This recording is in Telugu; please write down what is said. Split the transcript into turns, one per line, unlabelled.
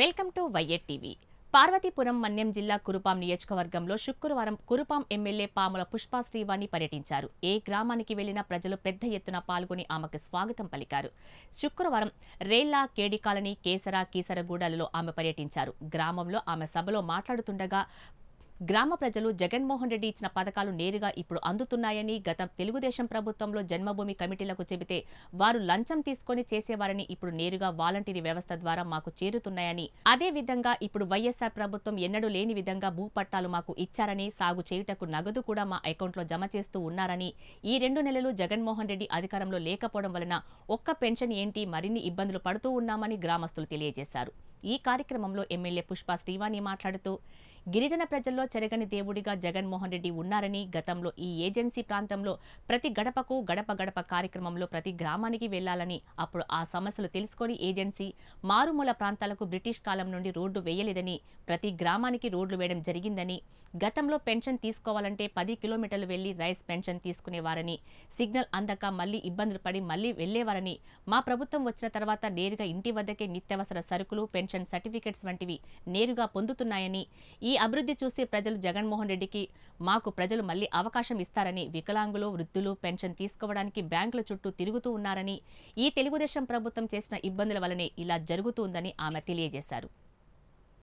వెల్కమ్ టు వైఎట్ టీవీ పార్వతీపురం మన్యం జిల్లా కురుపాం నియోజకవర్గంలో శుక్రవారం కురుపాం ఎమ్మెల్యే పాముల పుష్పా శ్రీవాణి పర్యటించారు ఏ గ్రామానికి వెళ్లినా ప్రజలు పెద్ద ఎత్తున పాల్గొని ఆమెకు స్వాగతం పలికారు శుక్రవారం రేళ్ల కేడి కాలనీ కేసరా కీసరగూడలలో ఆమె పర్యటించారు గ్రామంలో ఆమె సభలో మాట్లాడుతుండగా గ్రామ ప్రజలు జగన్మోహన్ రెడ్డి ఇచ్చిన పథకాలు నేరుగా ఇప్పుడు అందుతున్నాయని గత తెలుగుదేశం ప్రభుత్వంలో జన్మభూమి కమిటీలకు చెబితే వారు లంచం తీసుకొని చేసేవారని ఇప్పుడు నేరుగా వాలంటీర్ వ్యవస్థ ద్వారా మాకు చేరుతున్నాయని అదే విధంగా ఇప్పుడు వైఎస్ఆర్ ప్రభుత్వం ఎన్నడూ లేని విధంగా భూ పట్టాలు మాకు ఇచ్చారని సాగు చేయుటకు నగదు కూడా మా అకౌంట్లో జమ చేస్తూ ఉన్నారని ఈ రెండు నెలలు జగన్మోహన్ రెడ్డి అధికారంలో లేకపోవడం వలన ఒక్క పెన్షన్ ఏంటి మరిన్ని ఇబ్బందులు పడుతూ ఉన్నామని గ్రామస్తులు తెలియజేశారు ఈ కార్యక్రమంలో ఎమ్మెల్యే పుష్ప శ్రీవాణి మాట్లాడుతూ గిరిజన ప్రజల్లో చెరగని దేవుడిగా జగన్మోహన్ రెడ్డి ఉన్నారని గతంలో ఈ ఏజెన్సీ ప్రాంతంలో ప్రతి గడపకు గడప గడప కార్యక్రమంలో ప్రతి గ్రామానికి వెళ్లాలని అప్పుడు ఆ సమస్యలు తెలుసుకొని ఏజెన్సీ మారుమూల ప్రాంతాలకు బ్రిటిష్ కాలం నుండి రోడ్డు వేయలేదని ప్రతి గ్రామానికి రోడ్లు వేయడం జరిగిందని గతంలో పెన్షన్ తీసుకోవాలంటే పది కిలోమీటర్లు వెళ్లి రైస్ పెన్షన్ తీసుకునేవారని సిగ్నల్ అందక మళ్ళీ ఇబ్బందులు పడి మళ్ళీ వెళ్లేవారని మా ప్రభుత్వం వచ్చిన తర్వాత నేరుగా ఇంటి వద్దకే నిత్యావసర సరుకులు పెన్షన్ సర్టిఫికెట్స్ వంటివి నేరుగా పొందుతున్నాయని ఈ ఈ అభివృద్ధి చూసి ప్రజలు జగన్మోహన్ రెడ్డికి మాకు ప్రజలు మళ్లీ అవకాశం ఇస్తారని వికలాంగులు వృద్ధులు పెన్షన్ తీసుకోవడానికి బ్యాంకుల చుట్టూ తిరుగుతూ ఉన్నారని ఈ తెలుగుదేశం ప్రభుత్వం చేసిన ఇబ్బందుల వల్లనే ఇలా జరుగుతుందని ఆమె తెలియజేశారు